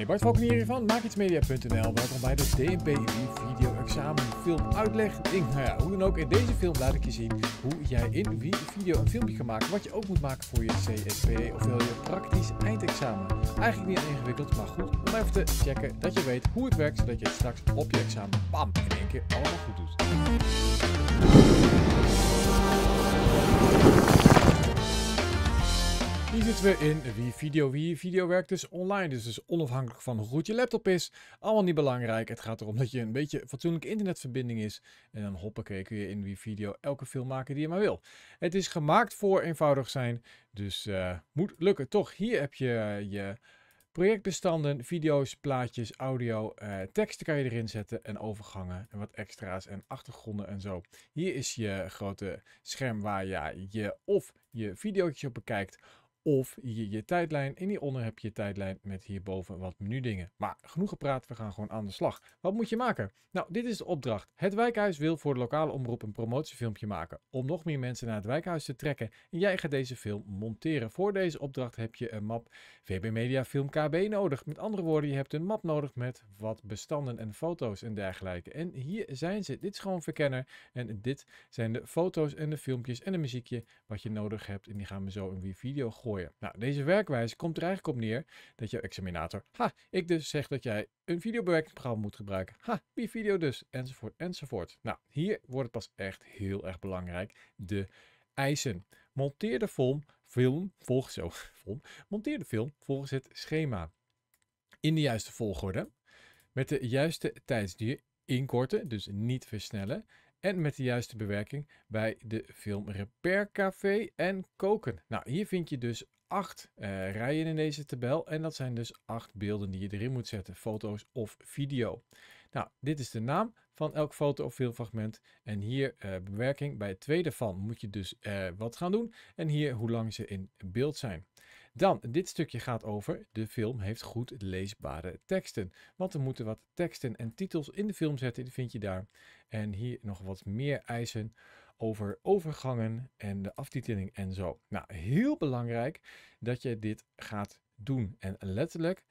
Hey, Bart Valkenier hier van MaakIetsMedia.nl. Welkom bij de DNP Video Examen Film Uitleg Ding. Nou ja, hoe dan ook, in deze film laat ik je zien hoe jij in wie video een filmpje kan maken. Wat je ook moet maken voor je CSP, ofwel je praktisch eindexamen. Eigenlijk niet ingewikkeld, maar goed om even te checken dat je weet hoe het werkt, zodat je het straks op je examen, bam, in één keer allemaal goed doet. Hier zitten we in Wie Video Wie. Video werkt dus online, dus, is onafhankelijk van hoe goed je laptop is. Allemaal niet belangrijk. Het gaat erom dat je een beetje fatsoenlijke internetverbinding is. En dan hoppakee kun je in Wie Video elke film maken die je maar wil. Het is gemaakt voor eenvoudig zijn, dus uh, moet lukken. Toch, hier heb je eh, je projectbestanden, video's, plaatjes, audio, eh, teksten kan je erin zetten en overgangen en wat extra's en achtergronden en zo. Hier is je grote scherm waar je je of je video's op bekijkt of hier je tijdlijn en hieronder heb je je tijdlijn met hierboven wat menu dingen. Maar genoeg gepraat, we gaan gewoon aan de slag. Wat moet je maken? Nou, dit is de opdracht. Het wijkhuis wil voor de lokale omroep een promotiefilmpje maken. Om nog meer mensen naar het wijkhuis te trekken. En jij gaat deze film monteren. Voor deze opdracht heb je een map VB Media Film KB nodig. Met andere woorden, je hebt een map nodig met wat bestanden en foto's en dergelijke. En hier zijn ze. Dit is gewoon verkenner. En dit zijn de foto's en de filmpjes en de muziekje wat je nodig hebt. En die gaan we zo in weer video gooien nou, deze werkwijze komt er eigenlijk op neer dat je examinator, ha, ik dus zeg dat jij een videobewerkingsprogramma moet gebruiken. Ha, wie video dus, enzovoort, enzovoort. Nou, hier wordt het pas echt heel erg belangrijk, de eisen. Monteer de film, film volgens, oh, film, monteer de film volgens het schema. In de juiste volgorde, met de juiste tijdsdier inkorten, dus niet versnellen en met de juiste bewerking bij de Film Repair Café en koken. Nou, hier vind je dus acht eh, rijen in deze tabel en dat zijn dus acht beelden die je erin moet zetten, foto's of video. Nou, dit is de naam van elk foto of filmfragment en hier eh, bewerking. Bij het tweede van moet je dus eh, wat gaan doen en hier hoe lang ze in beeld zijn. Dan, dit stukje gaat over de film heeft goed leesbare teksten. Want er moeten wat teksten en titels in de film zetten, die vind je daar. En hier nog wat meer eisen over overgangen en de aftiteling en zo. Nou, heel belangrijk dat je dit gaat doen. En letterlijk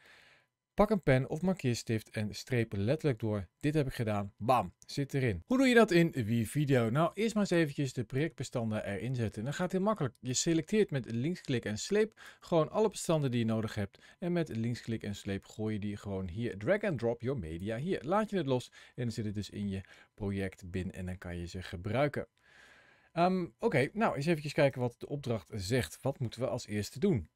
Pak een pen of markeerstift en streep letterlijk door. Dit heb ik gedaan. Bam, zit erin. Hoe doe je dat in video? Nou, eerst maar eens eventjes de projectbestanden erin zetten. dan gaat heel makkelijk. Je selecteert met linksklik en sleep gewoon alle bestanden die je nodig hebt. En met linksklik en sleep gooi je die gewoon hier. Drag and drop your media hier. Laat je het los en dan zit het dus in je project bin en dan kan je ze gebruiken. Ehm, oké, nou eens eventjes kijken wat de opdracht zegt. Wat moeten we als eerste doen?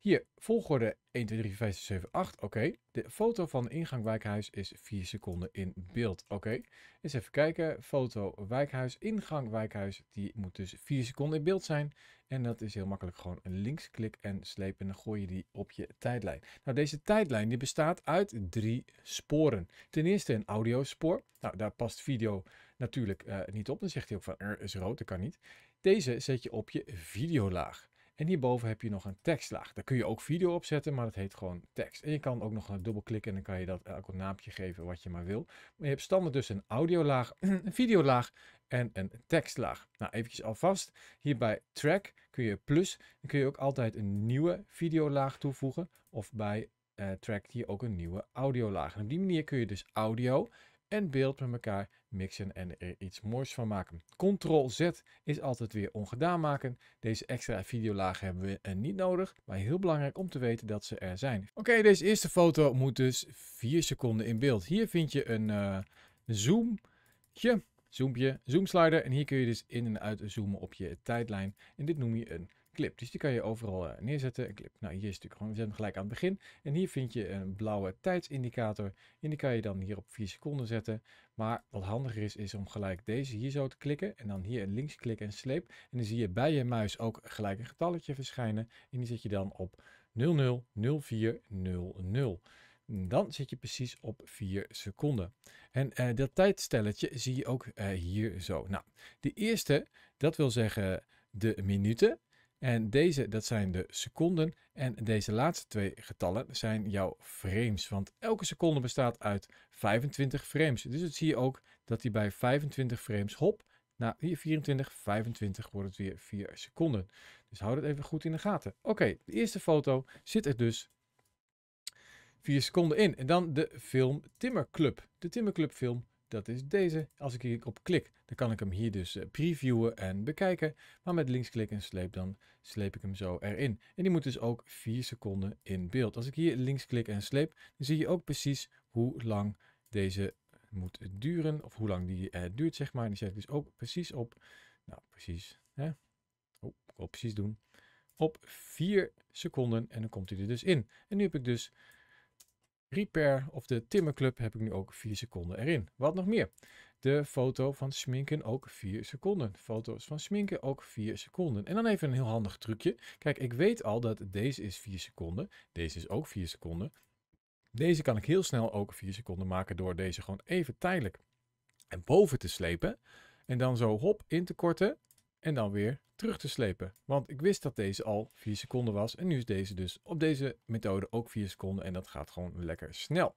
Hier, volgorde 1, 2, 3, 4, 5, 6, 7, 8. Oké. De foto van ingang wijkhuis is 4 seconden in beeld. Oké. Eens even kijken. Foto wijkhuis, ingang wijkhuis. Die moet dus 4 seconden in beeld zijn. En dat is heel makkelijk gewoon linksklik en slepen. En dan gooi je die op je tijdlijn. Nou, deze tijdlijn die bestaat uit drie sporen. Ten eerste een audiospoor. Nou, daar past video natuurlijk eh, niet op. Dan zegt hij ook van, er is rood, dat kan niet. Deze zet je op je videolaag. En hierboven heb je nog een tekstlaag. Daar kun je ook video op zetten, maar dat heet gewoon tekst. En je kan ook nog een dubbelklikken en dan kan je dat elk naampje geven wat je maar wil. Maar je hebt standaard dus een audiolaag, een videolaag en een tekstlaag. Nou, eventjes alvast. Hier bij track kun je plus, dan kun je ook altijd een nieuwe videolaag toevoegen. Of bij eh, track hier ook een nieuwe audiolaag. En op die manier kun je dus audio en beeld met elkaar mixen en er iets moois van maken. Ctrl-Z is altijd weer ongedaan maken. Deze extra videolagen hebben we niet nodig, maar heel belangrijk om te weten dat ze er zijn. Oké, deze eerste foto moet dus 4 seconden in beeld. Hier vind je een eh, zoomje, zoompje, zoomslider en hier kun je dus in en uit zoomen op je tijdlijn en dit noem je een dus die kan je overal eh, neerzetten. Een clip. Nou, hier is natuurlijk gewoon, we zetten hem gelijk aan het begin. En hier vind je een blauwe tijdsindicator. En die kan je dan hier op 4 seconden zetten. Maar wat handiger is, is om gelijk deze hier zo te klikken. En dan hier links klikken en sleep. En dan zie je bij je muis ook gelijk een getalletje verschijnen. En die zet je dan op 000400. Dan zit je precies op 4 seconden. En eh, dat tijdstelletje zie je ook eh, hier zo. Nou, de eerste, dat wil zeggen de minuten. En deze, dat zijn de seconden. En deze laatste twee getallen zijn jouw frames. Want elke seconde bestaat uit 25 frames. Dus het zie je ook dat die bij 25 frames, hop, na 24, 25 wordt het weer 4 seconden. Dus hou dat even goed in de gaten. Oké, de eerste foto zit er dus 4 seconden in. En dan de film Timmerclub. De Timmerclub film dat is deze. Als ik hierop klik, dan kan ik hem hier dus eh, previewen en bekijken. Maar met linksklik en sleep, dan sleep ik hem zo erin. En die moet dus ook 4 seconden in beeld. Als ik hier linksklik en sleep, dan zie je ook precies hoe lang deze moet duren. Of hoe lang die eh, duurt, zeg maar. En die zet ik dus ook precies op, nou precies, hè? Oh, ik precies doen. Op 4 seconden en dan komt hij er dus in. En nu heb ik dus Repair of de Timmerclub heb ik nu ook 4 seconden erin. Wat nog meer? De foto van sminken ook 4 seconden. Foto's van sminken ook 4 seconden. En dan even een heel handig trucje. Kijk, ik weet al dat deze is 4 seconden. Deze is ook 4 seconden. Deze kan ik heel snel ook 4 seconden maken door deze gewoon even tijdelijk en boven te slepen. En dan zo hop in te korten en dan weer terug te slepen. Want ik wist dat deze al 4 seconden was en nu is deze dus op deze methode ook 4 seconden en dat gaat gewoon lekker snel.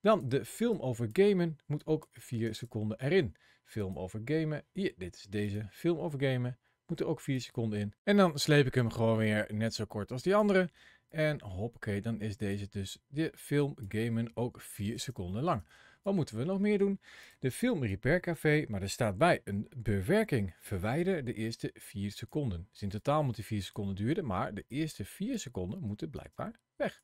Dan de film over gamen moet ook 4 seconden erin. Film over gamen, hier, dit is deze, film over gamen moet er ook 4 seconden in. En dan sleep ik hem gewoon weer net zo kort als die andere. En hoppakee, dan is deze dus de film gamen ook 4 seconden lang. Wat moeten we nog meer doen? De Film Repair Café, maar er staat bij een bewerking. Verwijder de eerste 4 seconden. Dus in totaal moet die 4 seconden duren, maar de eerste 4 seconden moeten blijkbaar weg.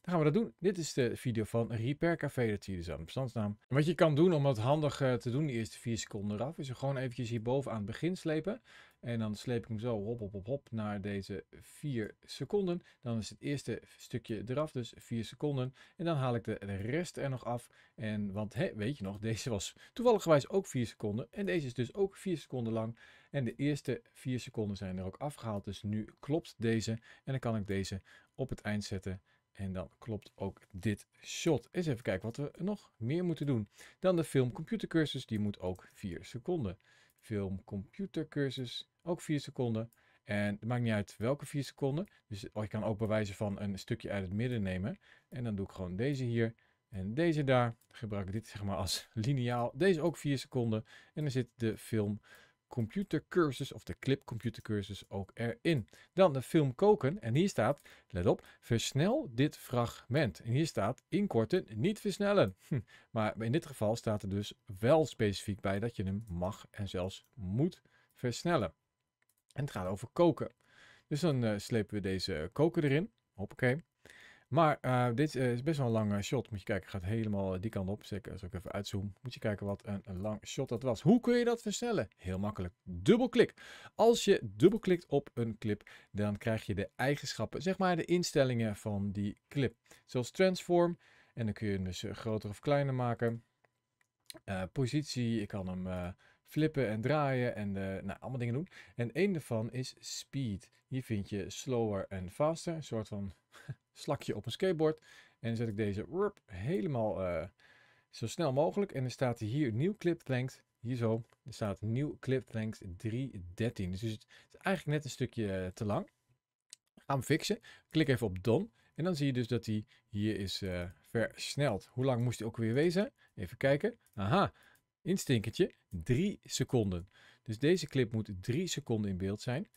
Dan gaan we dat doen. Dit is de video van Repair Café, dat zie je dus aan de bestandsnaam. wat je kan doen om dat handig eh, te doen, de eerste 4 seconden eraf, is er gewoon eventjes hierboven aan het begin slepen. En dan sleep ik hem zo hop, hop, hop, hop naar deze 4 seconden. Dan is het eerste stukje eraf, dus 4 seconden. En dan haal ik de rest er nog af. En want weet je nog, deze was toevallig ook 4 seconden. En deze is dus ook 4 seconden lang. En de eerste 4 seconden zijn er ook afgehaald. Dus nu klopt deze. En dan kan ik deze op het eind zetten. En dan klopt ook dit shot. Eens even kijken wat we nog meer moeten doen. Dan de film Die moet ook 4 seconden film computercursus, ook 4 seconden. En het maakt niet uit welke 4 seconden. Dus ik oh, kan ook bewijzen van een stukje uit het midden nemen. En dan doe ik gewoon deze hier en deze daar. gebruik ik dit zeg maar als lineaal. Deze ook 4 seconden. En dan zit de film computercursus of de clip computercursus ook erin. Dan de film koken en hier staat, let op, versnel dit fragment. En hier staat inkorten, niet versnellen. Hm, maar in dit geval staat er dus wel specifiek bij dat je hem mag en zelfs moet versnellen. En het gaat over koken. Dus dan eh, slepen we deze eh, koken erin. Hoppakee. Maar eh, dit eh, is best wel een lange shot. Moet je kijken, gaat helemaal eh, die kant op. Zeker als ik even uitzoom, moet je kijken wat een, een lang shot dat was. Hoe kun je dat versnellen? Heel makkelijk. Dubbelklik. Als je dubbelklikt op een clip, dan krijg je de eigenschappen, zeg maar de instellingen van die clip. Zoals transform. En dan kun je hem dus groter of kleiner maken. positie, ik kan hem flippen en draaien en nou, allemaal dingen doen. En een daarvan is speed. Hier vind je slower en faster, een soort van slakje op een skateboard. En dan zet ik deze helemaal eh, zo snel mogelijk. En dan staat hier nieuw clip length. Hier zo. Er staat nieuw clip length 313. Dus het is eigenlijk net een stukje eh, te lang. Gaan we fixen. Klik even op done. En dan zie je dus dat hij hier is eh, versneld. Hoe lang moest hij ook weer wezen? Even kijken. Aha, instinkertje. 3 seconden. Dus deze clip moet 3 seconden in beeld zijn.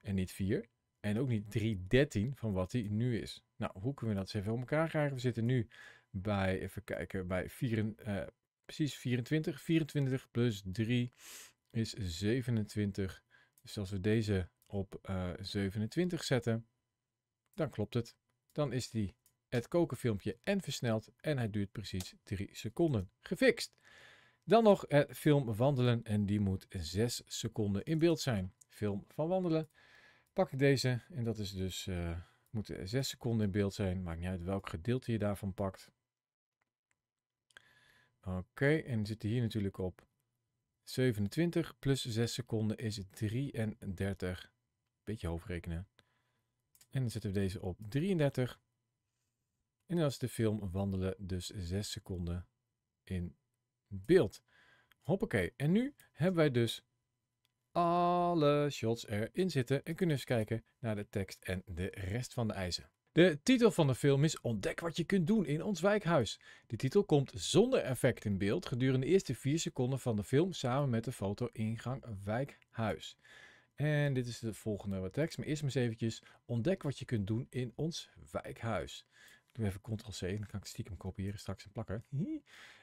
En niet 4. En ook niet 313 van wat hij nu is. Nou, hoe kunnen we dat eens even om elkaar krijgen? We zitten nu bij, even kijken, bij 4, eh, precies 24. 24 plus 3 is 27. Dus als we deze op 27 eh, zetten, dan klopt het. Dan is die het kokenfilmpje en versneld en hij duurt precies 3 seconden. Gefixt. Dan nog het eh, film wandelen en die moet 6 seconden in beeld zijn. Film van wandelen pak ik deze en dat is dus, uh, moet 6 seconden in beeld zijn, maakt niet uit welk gedeelte je daarvan pakt. Oké, okay, en zitten hier natuurlijk op 27 plus 6 seconden is 33. Beetje hoofdrekenen. En dan zetten we deze op 33. En dan is de film Wandelen, dus 6 seconden in beeld. Hoppakee. En nu hebben wij dus alle shots erin zitten en kunnen eens kijken naar de tekst en de rest van de eisen. De titel van de film is Ontdek wat je kunt doen in ons wijkhuis. De titel komt zonder effect in beeld gedurende de eerste 4 seconden van de film samen met de foto ingang wijkhuis. En dit is de volgende tekst, maar eerst maar eens eventjes ontdek wat je kunt doen in ons wijkhuis. Ik doe even ctrl-c dan kan ik stiekem kopiëren straks en plakken.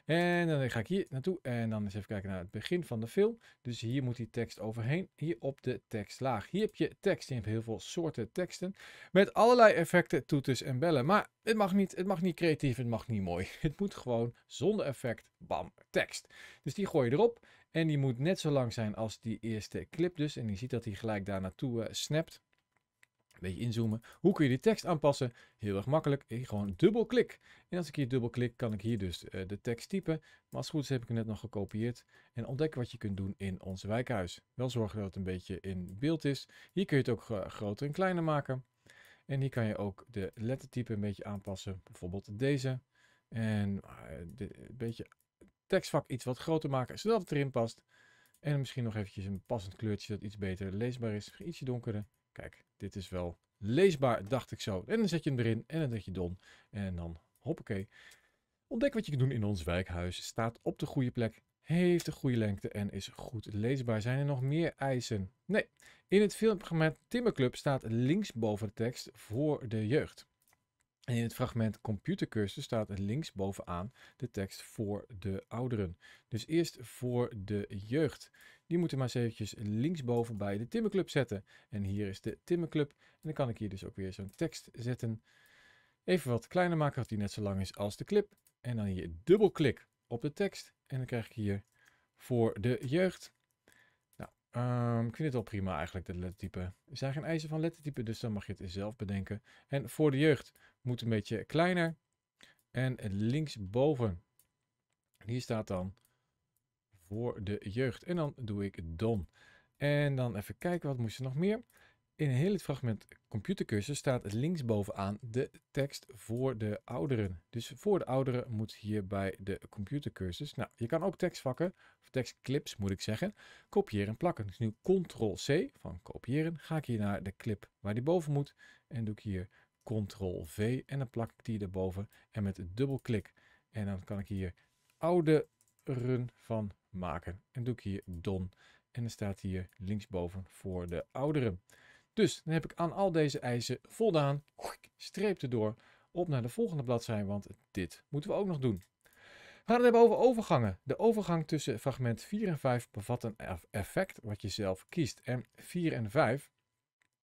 En dan ga ik hier naartoe en dan eens even kijken naar het begin van de film. Dus hier moet die tekst overheen, hier op de tekstlaag. Hier heb je tekst, je hebt heel veel soorten teksten met allerlei effecten, toeters en bellen. Maar het mag niet, het mag niet creatief, het mag niet mooi. Het moet gewoon zonder effect, bam, tekst. Dus die gooi je erop en die moet net zo lang zijn als die eerste clip dus. En je ziet dat hij gelijk daar naartoe eh, snapt beetje inzoomen. Hoe kun je die tekst aanpassen? Heel erg makkelijk. Gewoon gewoon dubbelklik. En als ik hier dubbelklik, kan ik hier dus eh, de tekst typen. Maar als het goed is, heb ik het net nog gekopieerd. En ontdek wat je kunt doen in ons wijkhuis. Wel zorgen dat het een beetje in beeld is. Hier kun je het ook groter en kleiner maken. En hier kan je ook de lettertype een beetje aanpassen. Bijvoorbeeld deze. En eh, een beetje tekstvak iets wat groter maken, zodat het erin past. En misschien nog eventjes een passend kleurtje dat iets beter leesbaar is. Ietsje donkerder. Kijk, dit is wel leesbaar, dacht ik zo. En dan zet je hem erin en dan zet je don. En dan hoppakee. Ontdek wat je kunt doen in ons wijkhuis. Staat op de goede plek, heeft de goede lengte en is goed leesbaar. Zijn er nog meer eisen? Nee. In het filmprogramma Timmerclub staat linksboven de tekst voor de jeugd. En in het fragment computercursus staat links bovenaan de tekst voor de ouderen. Dus eerst voor de jeugd. Die moeten maar eens eventjes linksboven bij de Timmerclub zetten. En hier is de Timmerclub. En dan kan ik hier dus ook weer zo'n tekst zetten. Even wat kleiner maken, dat die net zo lang is als de clip. En dan hier dubbelklik op de tekst. En dan krijg ik hier voor de jeugd. Ehm, ik vind het wel prima eigenlijk, de lettertype. Er zijn geen eisen van lettertype, dus dan mag je het zelf bedenken. En voor de jeugd moet een beetje kleiner. En linksboven, hier staat dan voor de jeugd. En dan doe ik don. En dan even kijken, wat moest er nog meer? In heel het fragment computercursus staat linksbovenaan de tekst voor de ouderen. Dus voor de ouderen moet hierbij de computercursus. Nou, je kan ook tekstvakken, of tekstclips moet ik zeggen, kopiëren en plakken. Dus nu ctrl-c van kopiëren, ga ik hier naar de clip waar die boven moet en doe ik hier ctrl-v en dan plak ik die erboven en met dubbelklik. En dan kan ik hier ouderen van maken en doe ik hier don en dan staat hier linksboven voor de ouderen. Dus dan heb ik aan al deze eisen voldaan, streep erdoor, op naar de volgende bladzijde, want dit moeten we ook nog doen. We gaan het hebben over overgangen. De overgang tussen fragment 4 en 5 bevat een effect wat je zelf kiest. En 4 en 5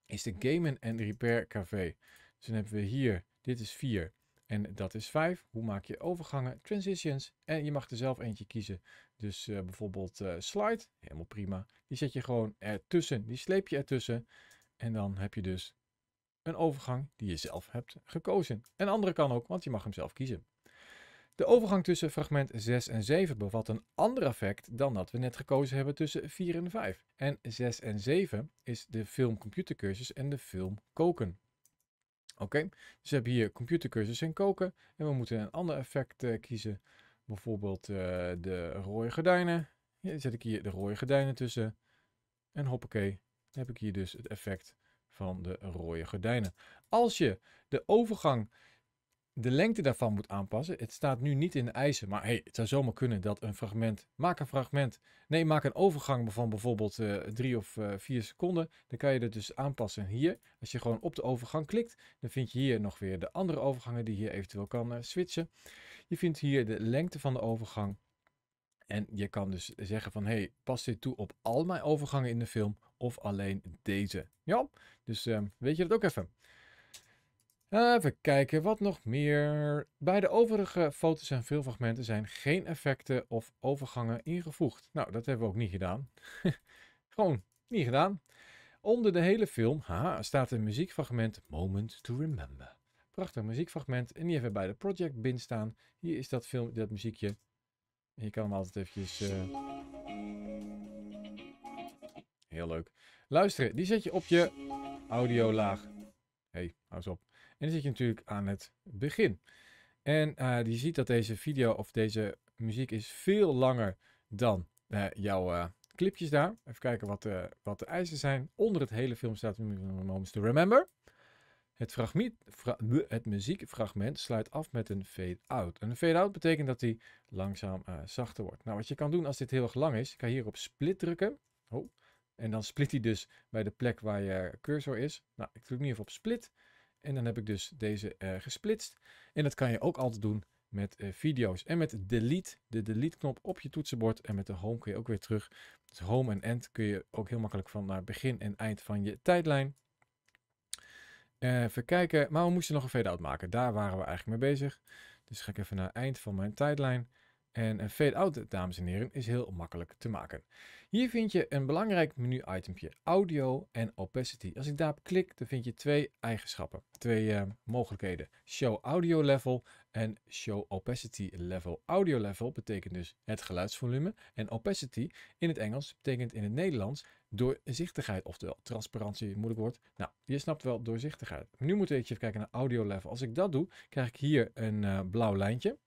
is de Gamen and Repair Café. Dus dan hebben we hier, dit is 4 en dat is 5. Hoe maak je overgangen? Transitions. En je mag er zelf eentje kiezen. Dus eh, bijvoorbeeld eh, slide, helemaal prima. Die zet je gewoon ertussen, die sleep je ertussen. En dan heb je dus een overgang die je zelf hebt gekozen. Een andere kan ook, want je mag hem zelf kiezen. De overgang tussen fragment 6 en 7 bevat een ander effect dan dat we net gekozen hebben tussen 4 en 5. En 6 en 7 is de film computercursus en de film koken. Oké, dus we hebben hier computercursus en koken en we moeten een ander effect eh, kiezen. Bijvoorbeeld eh, de rode gordijnen. Ja, dan zet ik hier de rode gordijnen tussen en hoppakee, heb ik hier dus het effect van de rode gordijnen. Als je de overgang, de lengte daarvan moet aanpassen, het staat nu niet in de eisen, maar hey, het zou zomaar kunnen dat een fragment, maak een fragment, nee, maak een overgang van bijvoorbeeld uh, drie of uh, vier seconden, dan kan je dat dus aanpassen hier. Als je gewoon op de overgang klikt, dan vind je hier nog weer de andere overgangen die je eventueel kan eh, switchen. Je vindt hier de lengte van de overgang. En je kan dus zeggen van, hey, pas dit toe op al mijn overgangen in de film of alleen deze. Ja, dus ehm, weet je dat ook even. Even kijken, wat nog meer. Bij de overige foto's en filmfragmenten zijn geen effecten of overgangen ingevoegd. Nou, dat hebben we ook niet gedaan. Gewoon niet gedaan. Onder de hele film haha, staat een muziekfragment Moment to Remember. Prachtig muziekfragment. En die hebben we bij de Project Bin staan. Hier is dat, film, dat muziekje. En je kan hem altijd eventjes... Eh, Heel leuk. Luisteren, die zet je op je audiolaag. Hé, hey, hou eens op. En die zet je natuurlijk aan het begin. En uh, die ziet dat deze video of deze muziek is veel langer dan eh, jouw eh, clipjes daar. Even kijken wat, wat de eisen zijn. Onder het hele film staat Moments to Remember. Het, fragment, het muziekfragment sluit af met een fade-out. En een fade-out betekent dat die langzaam zachter wordt. Nou, wat je kan doen als dit heel erg lang is, je kan hier op split drukken. Oh. En dan split hij dus bij de plek waar je cursor is. Nou, ik druk nu even op split. En dan heb ik dus deze eh, gesplitst. En dat kan je ook altijd doen met eh, video's. En met delete, de delete knop op je toetsenbord. En met de home kun je ook weer terug. Dus home en end kun je ook heel makkelijk van naar begin en eind van je tijdlijn. Uh, even kijken, maar we moesten nog een fade-out maken. Daar waren we eigenlijk mee bezig. Dus ga ik even naar eind van mijn tijdlijn. En een fade-out, dames en heren, is heel makkelijk te maken. Hier vind je een belangrijk menu-itempje, audio en opacity. Als ik daarop klik, dan vind je twee eigenschappen, twee eh, mogelijkheden. Show audio level en show opacity level. Audio level betekent dus het geluidsvolume en opacity in het Engels betekent in het Nederlands doorzichtigheid, oftewel transparantie, moeilijk woord. Nou, je snapt wel doorzichtigheid. Nu moeten we even kijken naar audio level. Als ik dat doe, krijg ik hier een eh, blauw lijntje.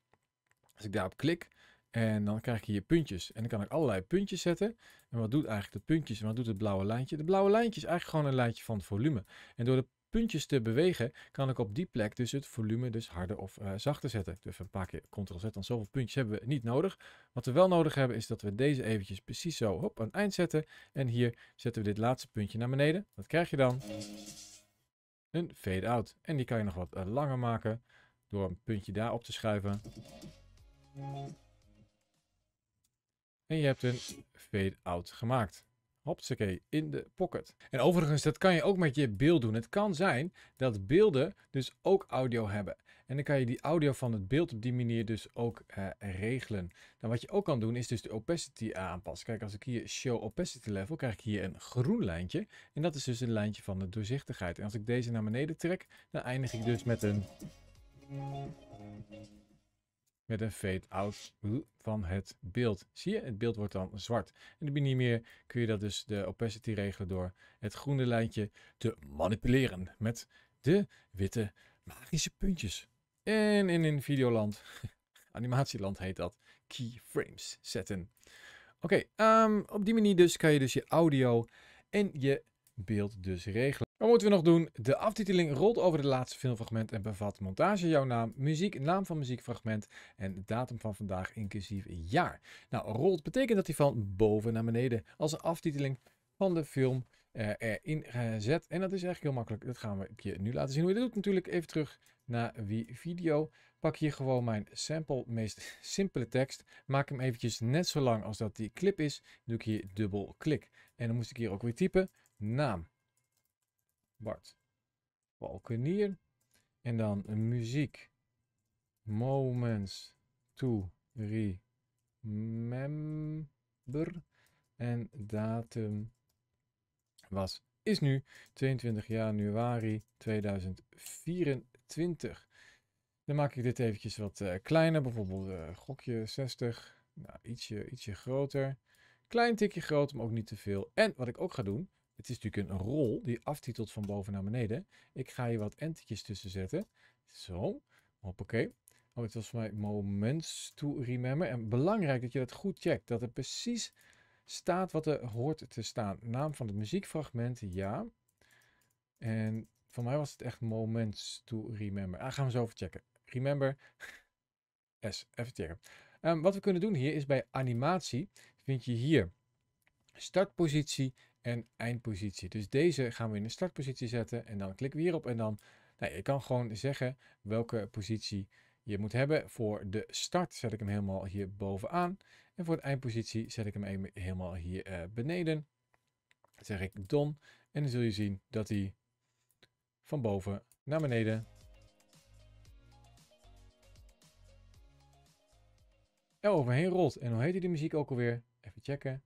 Als ik daarop klik, en dan krijg je hier puntjes. En dan kan ik allerlei puntjes zetten. En wat doet eigenlijk de puntjes en wat doet het blauwe lijntje? De blauwe lijntje is eigenlijk gewoon een lijntje van het volume. En door de puntjes te bewegen, kan ik op die plek dus het volume dus harder of eh, zachter zetten. Ik dus even een paar keer ctrl z, Dan zoveel puntjes hebben we niet nodig. Wat we wel nodig hebben is dat we deze eventjes precies zo op een eind zetten. En hier zetten we dit laatste puntje naar beneden. Wat krijg je dan? Een fade-out. En die kan je nog wat eh, langer maken door een puntje daar op te schuiven. En je hebt een fade-out gemaakt. Hopsakee, in de pocket. En overigens, dat kan je ook met je beeld doen. Het kan zijn dat beelden dus ook audio hebben. En dan kan je die audio van het beeld op die manier dus ook eh, regelen. Dan nou, wat je ook kan doen is dus de opacity aanpassen. Kijk, als ik hier show opacity level, krijg ik hier een groen lijntje. En dat is dus een lijntje van de doorzichtigheid. En als ik deze naar beneden trek, dan eindig ik dus met een met een fade-out van het beeld. Zie je, het beeld wordt dan zwart. En op die manier kun je dat dus de opacity regelen door het groene lijntje te manipuleren met de witte magische puntjes. En in een videoland, animatieland heet dat, keyframes zetten. Oké, ehm, op die manier dus kan je dus je audio en je beeld dus regelen. Wat moeten we nog doen? De aftiteling rolt over de laatste filmfragment en bevat montage, jouw naam, muziek, naam van muziekfragment en datum van vandaag inclusief jaar. Nou, rolt betekent dat hij van boven naar beneden als een aftiteling van de film uh, erin gezet. Eh, en dat is eigenlijk heel makkelijk. Dat gaan we je nu laten zien hoe je dat doet. Natuurlijk even terug naar wie Video. Pak hier gewoon mijn sample, meest simpele tekst. Maak hem eventjes net zo lang als dat die clip is. Doe ik hier dubbel klik. En dan moest ik hier ook weer typen naam. Bart. Balkenier. En dan muziek. Moments to remember. En datum was, is nu 22 januari 2024. Dan maak ik dit eventjes wat eh, kleiner. Bijvoorbeeld eh, gokje 60. Nou, ietsje, ietsje groter. Klein tikje groot, maar ook niet te veel. En wat ik ook ga doen, het is natuurlijk een rol die aftitelt van boven naar beneden. Ik ga je wat entertjes tussen zetten. Zo, hoppakee. Oh, het was voor mij moments to remember. En belangrijk dat je dat goed checkt. Dat er precies staat wat er hoort te staan. Naam van het muziekfragment, ja. En voor mij was het echt moments to remember. Ah, gaan we zo even checken. Remember. S, even checken. Ehm, wat we kunnen doen hier is bij animatie vind je hier startpositie en eindpositie. Dus deze gaan we in de startpositie zetten en dan klikken we hierop en dan, nou, je kan gewoon zeggen welke positie je moet hebben. Voor de start zet ik hem helemaal hier bovenaan en voor de eindpositie zet ik hem helemaal hier eh, beneden. Dan zeg ik don en dan zul je zien dat hij van boven naar beneden er overheen rolt. En hoe heet die muziek ook alweer? Even checken.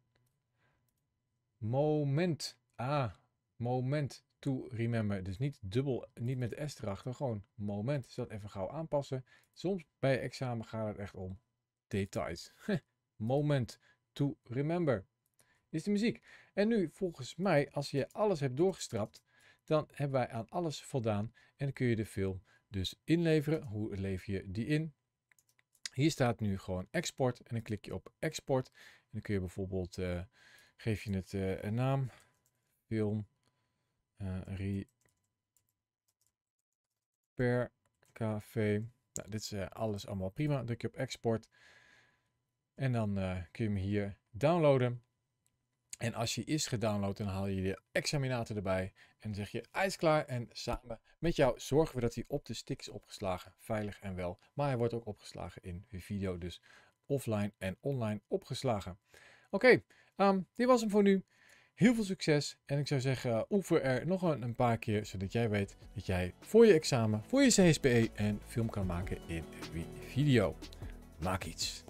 Moment. Ah, moment to remember. Dus niet dubbel, niet met S erachter, gewoon moment. Dus dat even gauw aanpassen. Soms bij examen gaat het echt om details. moment to remember is de muziek. En nu, volgens mij, als je alles hebt doorgestrapt, dan hebben wij aan alles voldaan. En dan kun je de film dus inleveren. Hoe leef je die in? Hier staat nu gewoon export en dan klik je op export. En dan kun je bijvoorbeeld... Eh, geef je het eh, een naam. Film uh, per café. Nou, dit is eh, alles allemaal prima. Druk je op export. En dan kun je hem hier downloaden. En als je is gedownload, dan haal je de examinator erbij. En zeg je, ijsklaar. En samen met jou zorgen we dat hij op de stick is opgeslagen. Veilig en wel. Maar hij wordt ook opgeslagen in video. Dus offline en online opgeslagen. Oké, Um, dit was hem voor nu. Heel veel succes en ik zou zeggen oefen er nog een, paar keer zodat jij weet dat jij voor je examen, voor je CSPE een film kan maken in video. Maak iets.